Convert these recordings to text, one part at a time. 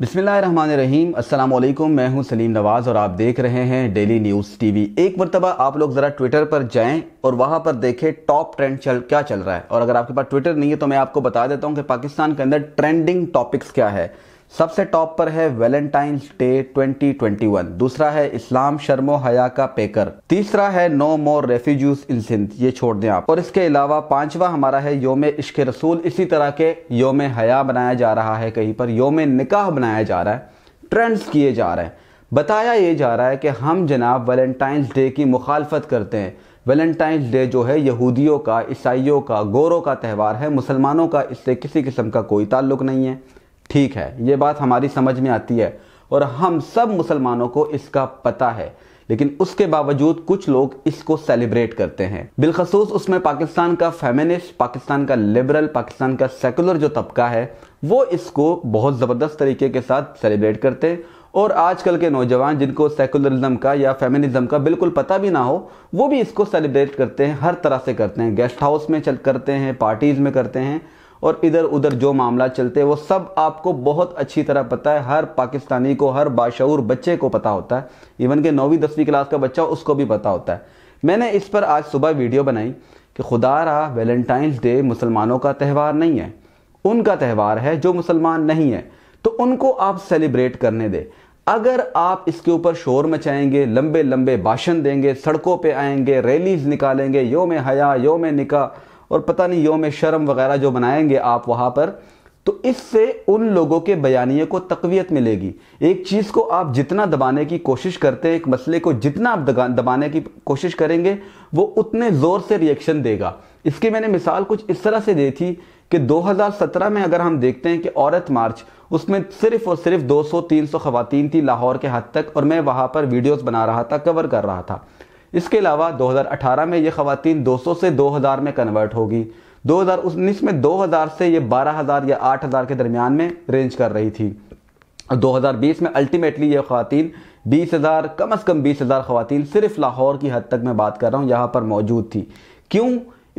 बिसमीम अल्लाम मैं हूं सलीम नवाज़ और आप देख रहे हैं डेली न्यूज़ टीवी एक मरतबा आप लोग ज़रा ट्विटर पर जाएं और वहां पर देखें टॉप ट्रेंड चल क्या चल रहा है और अगर आपके पास ट्विटर नहीं है तो मैं आपको बता देता हूं कि पाकिस्तान के अंदर ट्रेंडिंग टॉपिक्स क्या है सबसे टॉप पर है वेलेंटाइंस डे 2021 दूसरा है इस्लाम शर्मो हया का पेकर तीसरा है no more refuge in Sindh ये छोड़ दें आप और इसके अलावा पांचवा हमारा है योम इश्क रसूल इसी तरह के योम हया बनाया जा रहा है कहीं पर योम निकाह बनाया जा रहा है ट्रेंड्स किए जा रहे हैं बताया ये जा रहा है कि हम जनाब वैलेंटाइंस डे की मुखालफत करते हैं वेलेंटाइंस डे जो है यहूदियों का ईसाइयों का गोरों का त्यौहार है मुसलमानों का इससे किसी किस्म का कोई ताल्लुक नहीं है ठीक है ये बात हमारी समझ में आती है और हम सब मुसलमानों को इसका पता है लेकिन उसके बावजूद कुछ लोग इसको सेलिब्रेट करते हैं बिलखसूस उसमें पाकिस्तान का फेमिनिस्ट पाकिस्तान का लिबरल पाकिस्तान का सेकुलर जो तबका है वो इसको बहुत ज़बरदस्त तरीके के साथ सेलिब्रेट करते हैं और आजकल के नौजवान जिनको सेकुलरिज्म का या फेमिनिज्म का बिल्कुल पता भी ना हो वो भी इसको सेलिब्रेट करते हैं हर तरह से करते हैं गेस्ट हाउस में चल करते हैं पार्टीज़ में करते हैं और इधर उधर जो मामला चलते वो सब आपको बहुत अच्छी तरह पता है हर पाकिस्तानी को हर बाशूर बच्चे को पता होता है इवन के नौवीं दसवीं क्लास का बच्चा उसको भी पता होता है मैंने इस पर आज सुबह वीडियो बनाई कि खुदा रहा वैलेंटाइंस डे मुसलमानों का त्यौहार नहीं है उनका त्यौहार है जो मुसलमान नहीं है तो उनको आप सेलिब्रेट करने दें अगर आप इसके ऊपर शोर मचाएंगे लंबे लंबे भाषण देंगे सड़कों पे आएंगे रैलीज निकालेंगे योम हया योम निका और पता नहीं योम शर्म वगैरह जो बनाएंगे आप वहाँ पर तो इससे उन लोगों के बयानिए को तकवीत मिलेगी एक चीज़ को आप जितना दबाने की कोशिश करते हैं एक मसले को जितना आप दबाने की कोशिश करेंगे वो उतने ज़ोर से रिएक्शन देगा इसकी मैंने मिसाल कुछ इस तरह से दी थी कि 2017 में अगर हम देखते हैं कि औरत मार्च उसमें सिर्फ और सिर्फ 200-300 खुवान थी लाहौर के हद तक और मैं वहाँ पर वीडियोस बना रहा था कवर कर रहा था इसके अलावा 2018 में ये खातन 200 से 2000 में कन्वर्ट होगी 2019 में 2000 से ये 12000 या 8000 के दरमियान में रेंज कर रही थी और 2020 में अल्टीमेटली ये खातन बीस हज़ार कम अज़ कम बीस हज़ार खातन सिर्फ लाहौर की हद तक मैं बात कर रहा हूँ यहाँ पर मौजूद थी क्यों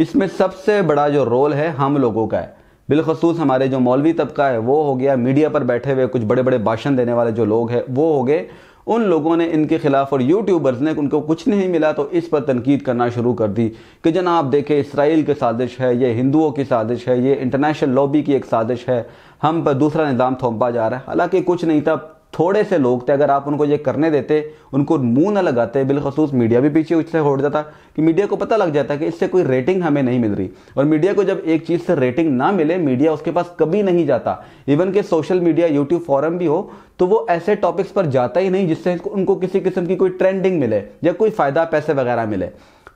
इसमें सबसे बड़ा जो रोल है हम लोगों का है बिलखसूस हमारे जो मौलवी तबका है वो हो गया मीडिया पर बैठे हुए कुछ बड़े बड़े भाषण देने वाले जो लोग हैं वो हो गए उन लोगों ने इनके खिलाफ और यूट्यूबर्स ने उनको कुछ नहीं मिला तो इस पर तनकीद करना शुरू कर दी कि जनाब देखें इसराइल की साजिश है ये हिंदुओं की साजिश है ये इंटरनेशनल लॉबी की एक साजिश है हम पर दूसरा निज़ाम थोपा जा रहा है हालांकि कुछ नहीं था थोड़े से लोग थे अगर आप उनको ये करने देते उनको मुंह ना लगाते बिलखसूस मीडिया भी पीछे उससे होट जाता कि मीडिया को पता लग जाता कि इससे कोई रेटिंग हमें नहीं मिल रही और मीडिया को जब एक चीज़ से रेटिंग ना मिले मीडिया उसके पास कभी नहीं जाता इवन के सोशल मीडिया यूट्यूब फॉरम भी हो तो वो ऐसे टॉपिक्स पर जाता ही नहीं जिससे उनको किसी किस्म की कोई ट्रेंडिंग मिले या कोई फ़ायदा पैसे वगैरह मिले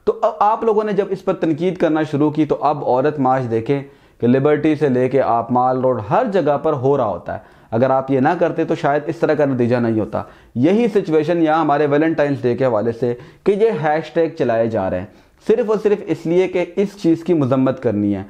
तो अब आप लोगों ने जब इस पर तनकीद करना शुरू की तो अब औरत मार्च देखें कि लिबर्टी से लेके आप माल रोड हर जगह पर हो रहा होता है अगर आप ये ना करते तो शायद इस तरह का नतीजा नहीं होता यही सिचुएशन यहाँ हमारे वैलेंटाइंस डे के हवाले से कि ये हैश चलाए जा रहे हैं सिर्फ और सिर्फ इसलिए कि इस चीज़ की मजम्मत करनी है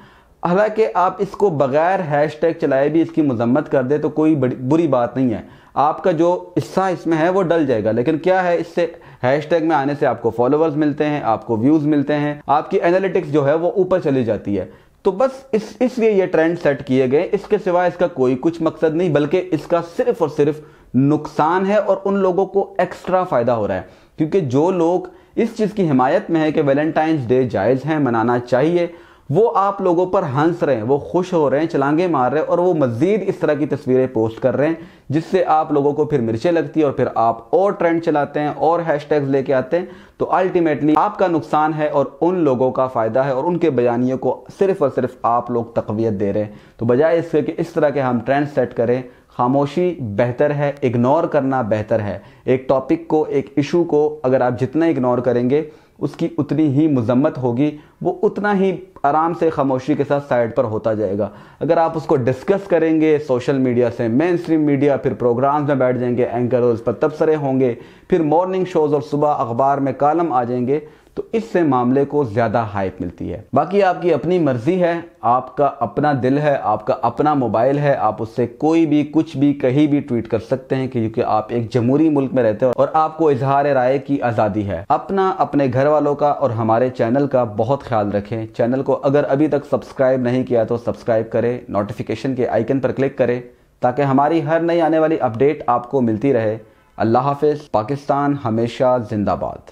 हालांकि आप इसको बगैर हैश चलाए भी इसकी मजम्मत कर दे तो कोई बड़ी बुरी बात नहीं है आपका जो हिस्सा इसमें है वो डल जाएगा लेकिन क्या है इससे हैशटैग में आने से आपको फॉलोअर्स मिलते हैं आपको व्यूज़ मिलते हैं आपकी एनालिटिक्स जो है वो ऊपर चली जाती है तो बस इस इसलिए ये ट्रेंड सेट किए गए इसके सिवा इसका कोई कुछ मकसद नहीं बल्कि इसका सिर्फ और सिर्फ नुकसान है और उन लोगों को एक्स्ट्रा फ़ायदा हो रहा है क्योंकि जो लोग इस चीज़ की हिमायत में है कि वैलेंटाइंस डे जायज़ है मनाना चाहिए वो आप लोगों पर हंस रहे हैं वो खुश हो रहे हैं चलांगे मार रहे हैं और वो मज़ीद इस तरह की तस्वीरें पोस्ट कर रहे हैं जिससे आप लोगों को फिर मिर्चें लगती है और फिर आप और ट्रेंड चलाते हैं और हैशटैग्स लेके आते हैं तो अल्टीमेटली आपका नुकसान है और उन लोगों का फ़ायदा है और उनके बयानियों को सिर्फ और सिर्फ आप लोग तकवीत दे रहे हैं तो बजाय इसके कि इस तरह के हम ट्रेंड सेट करें खामोशी बेहतर है इग्नोर करना बेहतर है एक टॉपिक को एक इशू को अगर आप जितना इग्नोर करेंगे उसकी उतनी ही मजम्मत होगी वो उतना ही आराम से खामोशी के साथ साइड पर होता जाएगा अगर आप उसको डिस्कस करेंगे सोशल मीडिया से मेन स्ट्रीम मीडिया फिर प्रोग्राम्स में बैठ जाएंगे एंकर उस पर तबसरे होंगे फिर मॉर्निंग शोज़ और सुबह अखबार में कॉलम आ जाएंगे तो इससे मामले को ज़्यादा हाइप मिलती है बाकी आपकी अपनी मर्जी है आपका अपना दिल है आपका अपना मोबाइल है आप उससे कोई भी कुछ भी कहीं भी ट्वीट कर सकते हैं क्योंकि आप एक जमहूरी मुल्क में रहते हो और आपको इजहार राय की आज़ादी है अपना अपने घर वालों का और हमारे चैनल का बहुत ख्याल रखें चैनल को अगर अभी तक सब्सक्राइब नहीं किया तो सब्सक्राइब करें नोटिफिकेशन के आइकन पर क्लिक करें ताकि हमारी हर नई आने वाली अपडेट आपको मिलती रहे अल्लाह हाफिज़ पाकिस्तान हमेशा जिंदाबाद